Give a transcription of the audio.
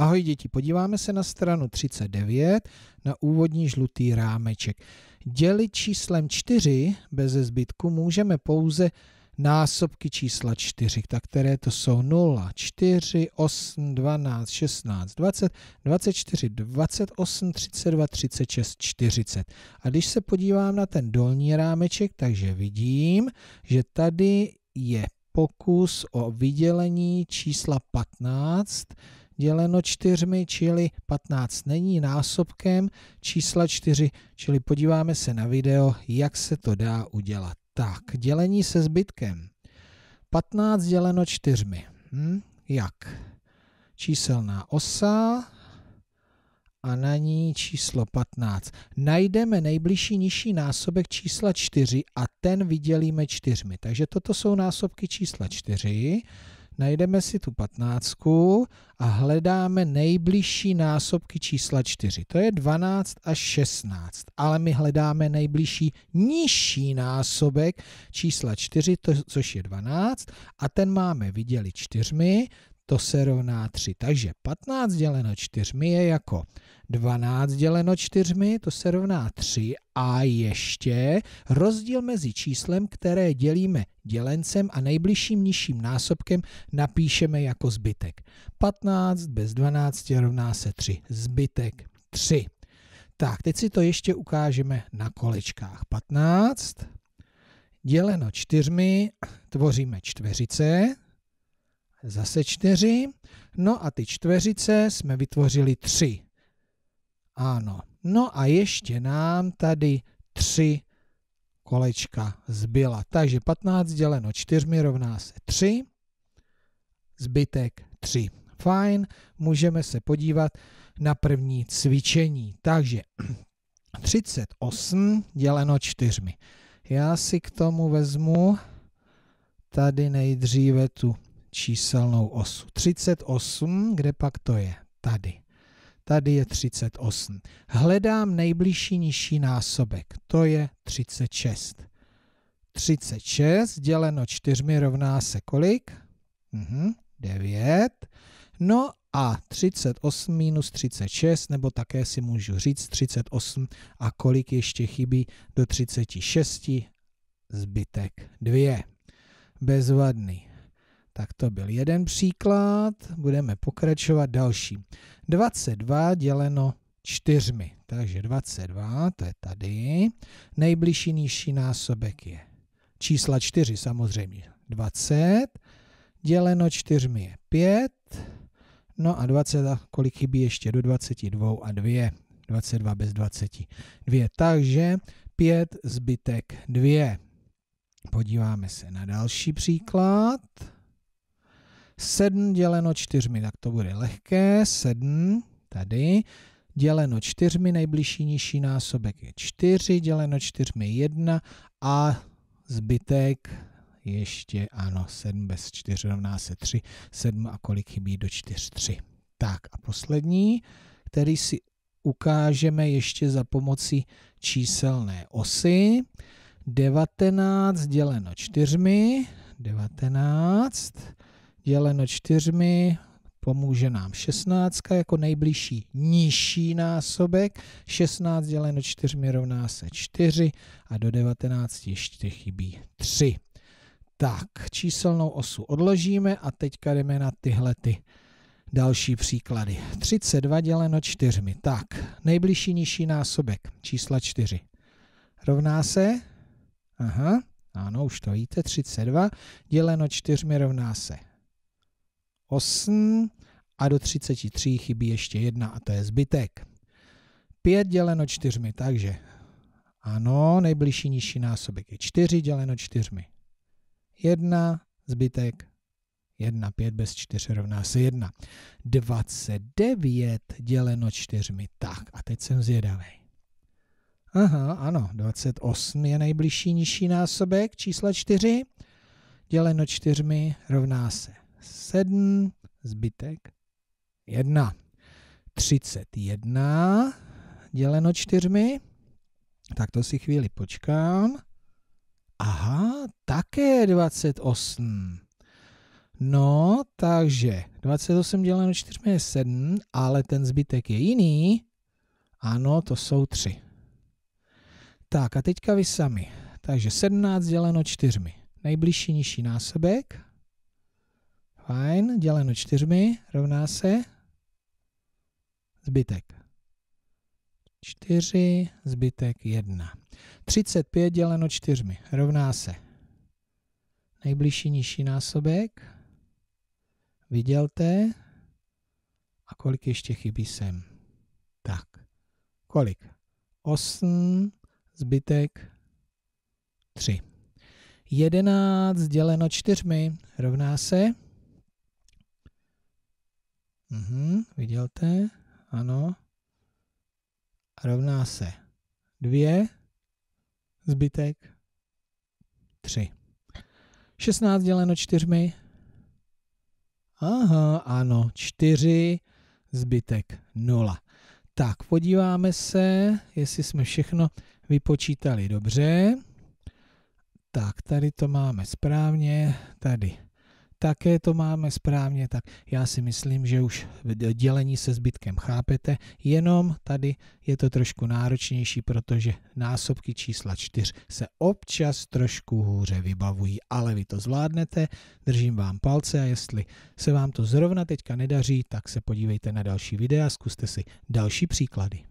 Ahoj děti, podíváme se na stranu 39 na úvodní žlutý rámeček. Dělit číslem 4 bez zbytku můžeme pouze násobky čísla 4, tak které to jsou 0, 4, 8, 12, 16, 20, 24, 28, 32, 36, 40. A když se podívám na ten dolní rámeček, takže vidím, že tady je pokus o vydělení čísla 15 děleno čtyřmi, čili 15 není násobkem čísla 4, čili podíváme se na video, jak se to dá udělat. Tak, dělení se zbytkem. 15 děleno čtyřmi. Hm? Jak? Číselná osa a na ní číslo 15. Najdeme nejbližší nižší násobek čísla 4 a ten vydělíme čtyřmi. Takže toto jsou násobky čísla 4 najdeme si tu patnáctku a hledáme nejbližší násobky čísla 4. To je 12 až 16, ale my hledáme nejbližší nižší násobek čísla 4, to, což je 12, a ten máme viděli čtyřmi, to se rovná 3. Takže 15 děleno 4 je jako 12 děleno 4, to se rovná 3 a ještě rozdíl mezi číslem, které dělíme dělencem a nejbližším nižším násobkem napíšeme jako zbytek. 15 bez 12 rovná se 3. Zbytek 3. Tak, teď si to ještě ukážeme na kolečkách. 15 děleno 4 tvoříme čtveřice zase čtyři. No a ty čtveřice jsme vytvořili tři. Ano. No a ještě nám tady tři kolečka zbyla. Takže 15 děleno čtyřmi rovná se tři, zbytek tři. Fajn, můžeme se podívat na první cvičení. Takže 38 děleno čtyřmi. Já si k tomu vezmu tady nejdříve tu číselnou osu. 38, kde pak to je? Tady. Tady je 38. Hledám nejbližší nižší násobek. To je 36. 36 děleno 4 rovná se kolik? Mhm, 9. No a 38 minus 36, nebo také si můžu říct 38 a kolik ještě chybí do 36, zbytek 2. Bezvadný. Tak to byl jeden příklad, budeme pokračovat dalším. 22 děleno čtyřmi, takže 22, to je tady. Nejbližší nižší násobek je čísla 4 samozřejmě 20, děleno čtyřmi je 5, no a 20, a kolik chybí ještě do 22 a 2, 22 bez 22, takže 5 zbytek 2. Podíváme se na další příklad. 7 děleno 4, tak to bude lehké, 7 tady, děleno 4, nejbližší nižší násobek je 4, děleno 4 1 a zbytek ještě, ano, 7 bez 4 rovná se 3, 7 a kolik chybí do 4, 3. Tak a poslední, který si ukážeme ještě za pomocí číselné osy. 19 děleno 4, 19 děleno čtyřmi, pomůže nám 16 jako nejbližší nižší násobek. 16 děleno čtyřmi rovná se 4 a do 19 ještě chybí 3. Tak, číselnou osu odložíme a teďka jdeme na tyhle ty další příklady. 32 děleno čtyřmi. Tak, nejbližší nižší násobek čísla 4 rovná se, aha, ano, už to víte, 32 děleno 4 rovná se 8 a do 33 chybí ještě jedna a to je zbytek. 5 děleno 4, takže ano, nejbližší nižší násobek je 4 děleno 4. 1, zbytek 1, 5 bez 4 rovná se 1. 29 děleno 4, tak a teď jsem zvědavý. Aha, ano, 28 je nejbližší nižší násobek čísla 4. Děleno 4 rovná se 7, zbytek 1. 31 děleno 4, Tak to si chvíli počkám. Aha, také 28. No, takže 28 děleno 4 je 7, ale ten zbytek je jiný. Ano, to jsou 3. Tak a teďka vy sami. Takže 17 děleno 4. Nejbližší nižší násobek. Fajn, děleno čtyřmi rovná se zbytek. 4, zbytek 1. 35 děleno čtyřmi rovná se nejbližší nižší násobek, Vidělte. a kolik ještě chybí sem. Tak, kolik? 8, zbytek 3. 11 děleno čtyřmi rovná se Mhm, vidělte, ano. A rovná se Dvě. zbytek Tři. 16 děleno čtyřmi. Aha, ano, čtyři. zbytek nula. Tak, podíváme se, jestli jsme všechno vypočítali dobře. Tak, tady to máme správně, tady také to máme správně, tak já si myslím, že už dělení se zbytkem chápete, jenom tady je to trošku náročnější, protože násobky čísla 4 se občas trošku hůře vybavují, ale vy to zvládnete, držím vám palce a jestli se vám to zrovna teďka nedaří, tak se podívejte na další videa, zkuste si další příklady.